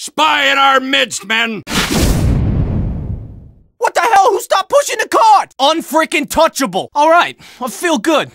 Spy in our midst, men! What the hell? Who stopped pushing the cart? Unfreaking touchable. All right, I feel good.